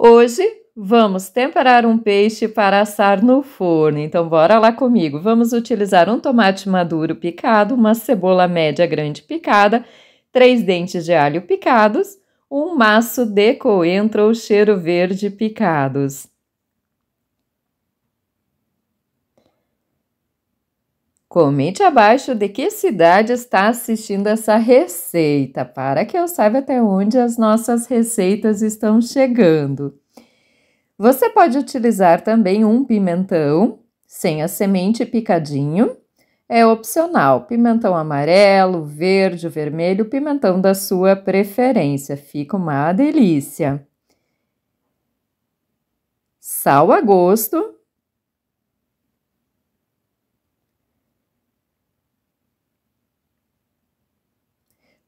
Hoje vamos temperar um peixe para assar no forno. Então bora lá comigo. Vamos utilizar um tomate maduro picado, uma cebola média grande picada, três dentes de alho picados, um maço de coentro ou cheiro verde picados. Comente abaixo de que cidade está assistindo essa receita, para que eu saiba até onde as nossas receitas estão chegando. Você pode utilizar também um pimentão sem a semente picadinho. É opcional, pimentão amarelo, verde, vermelho, pimentão da sua preferência. Fica uma delícia. Sal a gosto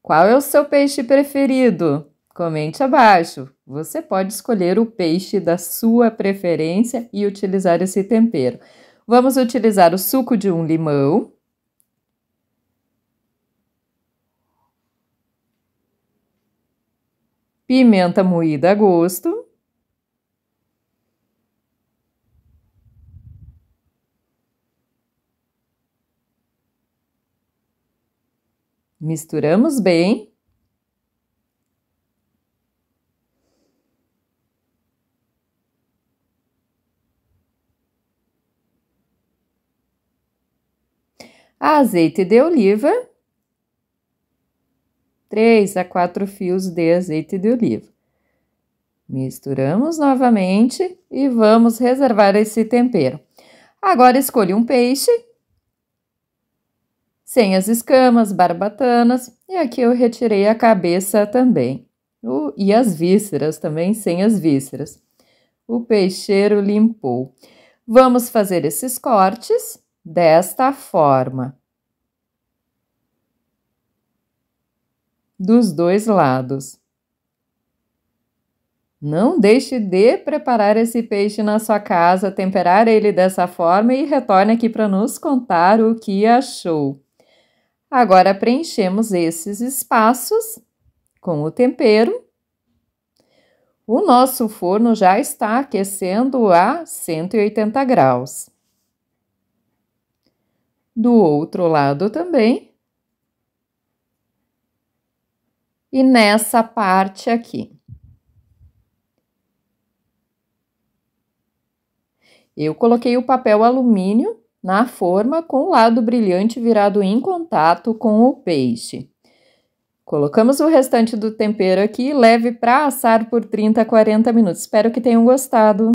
Qual é o seu peixe preferido? Comente abaixo. Você pode escolher o peixe da sua preferência e utilizar esse tempero. Vamos utilizar o suco de um limão. Pimenta moída a gosto. Misturamos bem. Azeite de oliva. 3 a 4 fios de azeite de oliva. Misturamos novamente e vamos reservar esse tempero. Agora escolha um peixe sem as escamas, barbatanas, e aqui eu retirei a cabeça também, o, e as vísceras também, sem as vísceras. O peixeiro limpou. Vamos fazer esses cortes desta forma. Dos dois lados. Não deixe de preparar esse peixe na sua casa, temperar ele dessa forma e retorne aqui para nos contar o que achou. Agora preenchemos esses espaços com o tempero. O nosso forno já está aquecendo a 180 graus. Do outro lado também. E nessa parte aqui. Eu coloquei o papel alumínio na forma com o lado brilhante virado em contato com o peixe. Colocamos o restante do tempero aqui e leve para assar por 30 a 40 minutos. Espero que tenham gostado.